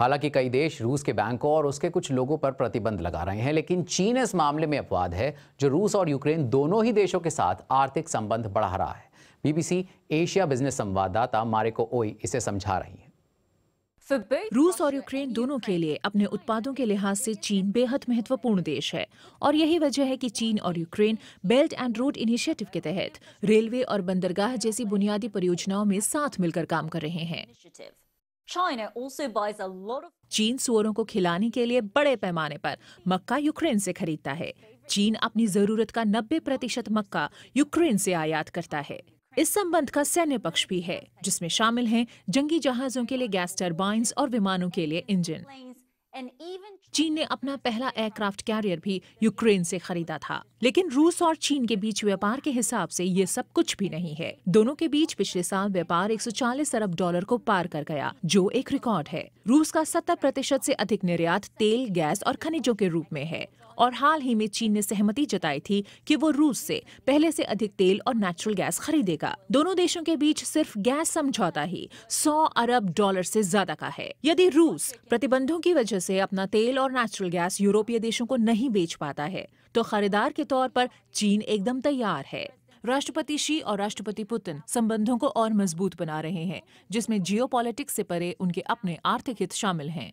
हालांकि कई देश रूस के बैंकों और उसके कुछ लोगों पर प्रतिबंध लगा रहे हैं लेकिन चीन इस मामले में अपवाद है जो रूस और यूक्रेन दोनों ही देशों के साथ आर्थिक संबंध बढ़ा रहा है बीबीसी एशिया बिजनेस संवाददाता मारिको ओई इसे समझा रही है रूस और यूक्रेन दोनों के लिए अपने उत्पादों के लिहाज से चीन बेहद महत्वपूर्ण देश है और यही वजह है कि चीन और Ukraine belt and road initiative के तहत रेलवे और बंदरगाह जैसी बुनियादी परियोजनाओं में साथ मिलकर काम कर रहे हैं China also buys a lot of चीन सुअरों को खिलाने के लिए बड़े पैमाने पर मक्का यूक्रेन से खरीदता है चीन अपनी जरूरत का 90 प्रतिशत मक्का यूक्रेन से आयात करता है इस संबंध का सैन्य पक्ष भी है जिसमें शामिल हैं जंगी जहाजों के लिए गैस टर्बाइंस और विमानों के लिए इंजन चीन ने अपना पहला एयरक्राफ्ट कैरियर भी यूक्रेन से खरीदा था लेकिन रूस और चीन के बीच व्यापार के हिसाब से ये सब कुछ भी नहीं है दोनों के बीच पिछले साल व्यापार 140 अरब डॉलर को पार कर गया जो एक रिकॉर्ड है रूस का 70 प्रतिशत ऐसी अधिक निर्यात तेल गैस और खनिजों के रूप में है और हाल ही में चीन ने सहमति जताई थी कि वो रूस से पहले से अधिक तेल और नेचुरल गैस खरीदेगा दोनों देशों के बीच सिर्फ गैस समझौता ही 100 अरब डॉलर से ज्यादा का है यदि रूस प्रतिबंधों की वजह से अपना तेल और नेचुरल गैस यूरोपीय देशों को नहीं बेच पाता है तो खरीदार के तौर पर चीन एकदम तैयार है राष्ट्रपति शी और राष्ट्रपति पुतिन संबंधों को और मजबूत बना रहे हैं जिसमें जियोपॉलिटिक्स से परे उनके अपने आर्थिक हित शामिल हैं